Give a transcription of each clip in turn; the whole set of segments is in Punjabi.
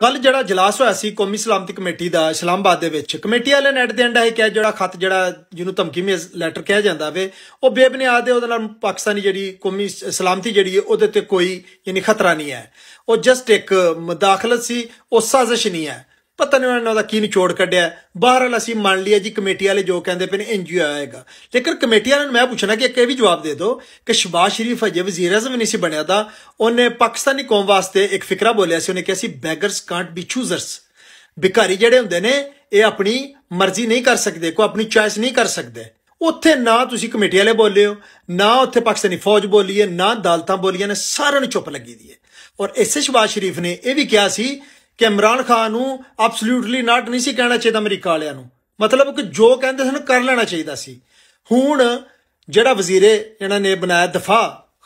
ਕੱਲ ਜਿਹੜਾ ਜਲਾਸ ਹੋਇਆ ਸੀ ਕੌਮੀ ਸਲਾਮਤੀ ਕਮੇਟੀ ਦਾ ਇਸਲਾਮਾਬਾਦ ਦੇ ਵਿੱਚ ਕਮੇਟੀ ਵਾਲੇ ਨੈਟ ਦੇ ਅੰਡਾ ਇਹ ਕਿਹਾ ਜਿਹੜਾ ਖਤ ਜਿਹੜਾ ਜਿਹਨੂੰ ਧਮਕੀ ਮੇਜ਼ ਲੈਟਰ ਕਿਹਾ ਜਾਂਦਾ ਵੇ ਉਹ ਬੇਬੁਨਿਆਦ ਦੇ ਉਹਦੇ ਨਾਲ ਪਾਕਿਸਤਾਨੀ ਜਿਹੜੀ ਕੌਮੀ ਸਲਾਮਤੀ ਜਿਹੜੀ ਹੈ ਉਹਦੇ ਤੇ ਕੋਈ ਯਾਨੀ ਖਤਰਾ ਨਹੀਂ ਹੈ ਉਹ ਜਸਟ ਇੱਕ ਮਦਾਖਲਤ ਸੀ ਉਹ ਸਾਜ਼ਿਸ਼ ਨਹੀਂ ਹੈ ਪਤਾ ਨਹੀਂ ਉਹਨਾਂ ਦਾ ਕੀ ਨਿਚੋੜ ਕੱਢਿਆ ਬਾਹਰਲ ਅਸੀਂ ਮੰਨ ਲਿਆ ਜੀ ਕਮੇਟੀ ਵਾਲੇ ਜੋ ਕਹਿੰਦੇ ਪਏ ਨੇ ਐਨਜੀਓ ਆਏਗਾ ਲੇਕਿਨ ਕਮੇਟੀ ਵਾਲਿਆਂ ਨੂੰ ਮੈਂ ਪੁੱਛਣਾ ਕਿ ਇੱਕ ਇਹ ਵੀ ਜਵਾਬ ਦੇ ਦਿਓ ਕਿ ਸ਼ਬਾਸ਼ ਸ਼ਰੀਫ ਅਜੇ ਵਜ਼ੀਰ ਅਜ਼ਮ ਨਹੀਂ ਸੀ ਬਣਿਆ ਤਾਂ ਉਹਨੇ ਪਾਕਿਸਤਾਨੀ ਕੌਮ ਵਾਸਤੇ ਇੱਕ ਫਿਕਰਾ ਬੋਲਿਆ ਸੀ ਉਹਨੇ ਕਿਹਾ ਸੀ ਬੈਗਰਸ ਕਾਂਟ ਬੀ ਚੂਜ਼ਰਸ ਭਿਕਾਰੀ ਜਿਹੜੇ ਹੁੰਦੇ ਨੇ ਇਹ ਆਪਣੀ ਮਰਜ਼ੀ ਨਹੀਂ ਕਰ ਸਕਦੇ ਕੋ ਆਪਣੀ ਚੁਆਇਸ ਨਹੀਂ ਕਰ ਸਕਦੇ ਉੱਥੇ ਨਾ ਤੁਸੀਂ ਕਮੇਟੀ ਵਾਲੇ ਬੋਲੇ ਹੋ ਨਾ ਉੱਥੇ ਪਾਕਿਸਤਾਨੀ ਫੌਜ ਬੋਲੀ ਹੈ ਨਾ ਅਦਾਲਤਾਂ ਬੋਲੀਆਂ ਨੇ ਸਾਰਿਆਂ ਨੂੰ ਚੁੱਪ ਲੱਗੀ ਦੀ ਹੈ ਔਰ ਇਸੇ ਸ਼ਬਾਸ਼ ਸ਼ਰੀਫ ਨੇ ਇਹ ਵੀ ਕਿਹਾ ਸੀ ਕਿ ਇਮਰਾਨ ਖਾਨ ਨੂੰ ਐਬਸੋਲੂਟਲੀ ਨਾਟ ਨਹੀਂ ਸੀ ਕਹਿਣਾ ਚਾਹੀਦਾ ਅਮਰੀਕਾ ਵਾਲਿਆਂ ਨੂੰ ਮਤਲਬ ਕਿ ਜੋ ਕਹਿੰਦੇ ਸਨ ਕਰ ਲੈਣਾ ਚਾਹੀਦਾ ਸੀ ਹੁਣ ਜਿਹੜਾ ਵਜ਼ੀਰੇ ਇਹਨਾਂ ਨੇ ਬਣਾਇਆ ਦਫਾ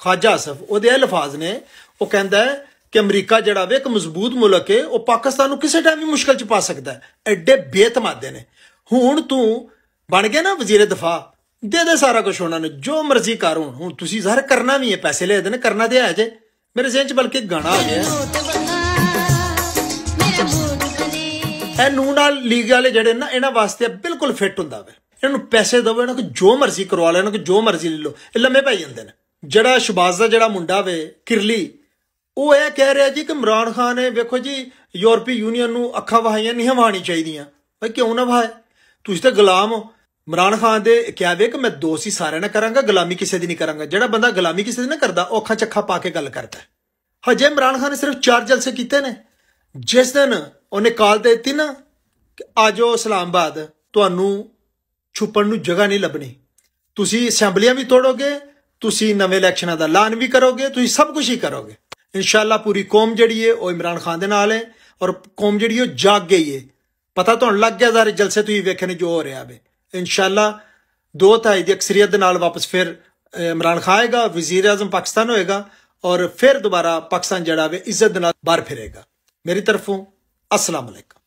ਖਾਜਾ ਅਸਫ ਉਹਦੇ ਇਹ ਲਫ਼ਾਜ਼ ਨੇ ਉਹ ਕਹਿੰਦਾ ਕਿ ਅਮਰੀਕਾ ਜਿਹੜਾ ਵੇ ਇੱਕ ਮਜ਼ਬੂਤ ਮੁਲਕ ਹੈ ਉਹ ਪਾਕਿਸਤਾਨ ਨੂੰ ਕਿਸੇ ਟਾਈਮ ਵੀ ਮੁਸ਼ਕਲ 'ਚ ਪਾ ਸਕਦਾ ਹੈ ਐਡੇ ਬੇਤਮਾਦੇ ਨੇ ਹੁਣ ਤੂੰ ਬਣ ਗਿਆ ਨਾ ਵਜ਼ੀਰੇ ਦਫਾ ਦੇ ਦੇ ਸਾਰਾ ਕੁਝ ਉਹਨਾਂ ਨੂੰ ਜੋ ਮਰਜ਼ੀ ਕਰ ਹੁਣ ਹੁਣ ਤੁਸੀਂ ਜ਼ਹਿਰ ਕਰਨਾ ਵੀ ਹੈ ਪੈਸੇ ਲੈ ਦੇਣ ਕਰਨਾ ਤੇ ਹੈ ਜੇ ਮੇਰੇ ਜ਼ਿਹਨ 'ਚ ਬਲਕਿ ਗਾਣਾ ਆ ਗਿਆ ਇਹ ਨੂੰ ਨਾਲ ਲੀਗ ਵਾਲੇ ਜਿਹੜੇ ਨਾ ਇਹਨਾਂ ਵਾਸਤੇ ਬਿਲਕੁਲ ਫਿੱਟ ਹੁੰਦਾ ਵੇ ਇਹਨਾਂ ਨੂੰ ਪੈਸੇ ਦਿਓ ਇਹਨਾਂ ਕੋ ਜੋ ਮਰਜ਼ੀ ਕਰਵਾ ਇਹਨਾਂ ਕੋ ਜੋ ਮਰਜ਼ੀ ਲੈ ਲਓ ਇਹ ਲੰਮੇ ਪੈ ਜਾਂਦੇ ਨੇ ਜਿਹੜਾ ਸ਼ਬਾਜ਼ ਦਾ ਜਿਹੜਾ ਮੁੰਡਾ ਵੇ ਕਿਰਲੀ ਉਹ ਇਹ ਕਹਿ ਰਿਹਾ ਜੀ ਕਿ ਇਮਰਾਨ ਖਾਨ ਨੇ ਵੇਖੋ ਜੀ ਯੂਰਪੀ ਯੂਨੀਅਨ ਨੂੰ ਅੱਖਾਂ ਵਹਾਈਆਂ ਨਹੀਂ ਹਵਾਣੀ ਚਾਹੀਦੀਆਂ ਭਾਈ ਕਿਉਂ ਨਾ ਵਹਾਏ ਤੁਸੀਂ ਤਾਂ ਗੁਲਾਮ ਹੋ ਇਮਰਾਨ ਖਾਨ ਦੇ ਕਿਹਾ ਵੇ ਕਿ ਮੈਂ ਦੋਸੀ ਸਾਰਿਆਂ ਨਾਲ ਕਰਾਂਗਾ ਗੁਲਾਮੀ ਕਿਸੇ ਦੀ ਨਹੀਂ ਕਰਾਂਗਾ ਜਿਹੜਾ ਬੰਦਾ ਗੁਲਾਮੀ ਕਿਸੇ ਦੀ ਨਾ ਕਰਦਾ ਔਖਾਂ ਚੱਖਾ ਪਾ ਕੇ ਗੱਲ ਕਰਦਾ ਹਜੇ ਇਮਰਾਨ ਖਾਨ ਨੇ ਸਿਰਫ ਚਾਰ ਜਲਸੇ ਕੀਤੇ ਨੇ ਜਿਸ ਦਿਨ ਉਹਨੇ ਕਾਲ ਦੇ ਦਿੱਤੀ ਨਾ ਕਿ ਆਜੋ ਇਸਲਾਮਾਬਾਦ ਤੁਹਾਨੂੰ ਛੁਪਣ ਨੂੰ ਜਗ੍ਹਾ ਨਹੀਂ ਲੱਭਣੀ ਤੁਸੀਂ ਅਸੈਂਬਲੀਆਂ ਵੀ ਤੋੜੋਗੇ ਤੁਸੀਂ ਨਵੇਂ ਇਲੈਕਸ਼ਨਾਂ ਦਾ ਐਲਾਨ ਵੀ ਕਰੋਗੇ ਤੁਸੀਂ ਸਭ ਕੁਝ ਹੀ ਕਰੋਗੇ ਇਨਸ਼ਾਅੱਲਾ ਪੂਰੀ ਕੌਮ ਜਿਹੜੀ ਹੈ ਉਹ ਇਮਰਾਨ ਖਾਨ ਦੇ ਨਾਲ ਹੈ ਔਰ ਕੌਮ ਜਿਹੜੀ ਉਹ ਜਾਗ ਗਈ ਹੈ ਪਤਾ ਤੁਹਾਨੂੰ ਲੱਗ ਗਿਆ ਜ਼ਾਰੇ ਜਲਸੇ ਤੁਸੀਂ ਵੇਖਣ ਜੋ ਹੋ ਰਿਹਾ ਵੇ ਇਨਸ਼ਾਅੱਲਾ ਦੋ ਤਾਈ ਦੀ ਅਕਸਰੀਅਤ ਦੇ ਨਾਲ ਵਾਪਸ ਫਿਰ ਇਮਰਾਨ ਖਾਨ ਆਏਗਾ ਵਜ਼ੀਰ ਆਜ਼ਮ ਪਾਕਿਸਤਾਨ ਹੋਏਗਾ ਔਰ ਫਿਰ ਦੁਬਾਰਾ ਪਾਕਿਸਤਾਨ ਜੜਾਵੇ ਇੱਜ਼ਤ ਦੇ ਨਾਲ ਬਾਹਰ ਫਿਰੇਗਾ ਮੇਰੀ ਤਰਫੋਂ ਅਸਲਾਮ ਅਲੈਕਮ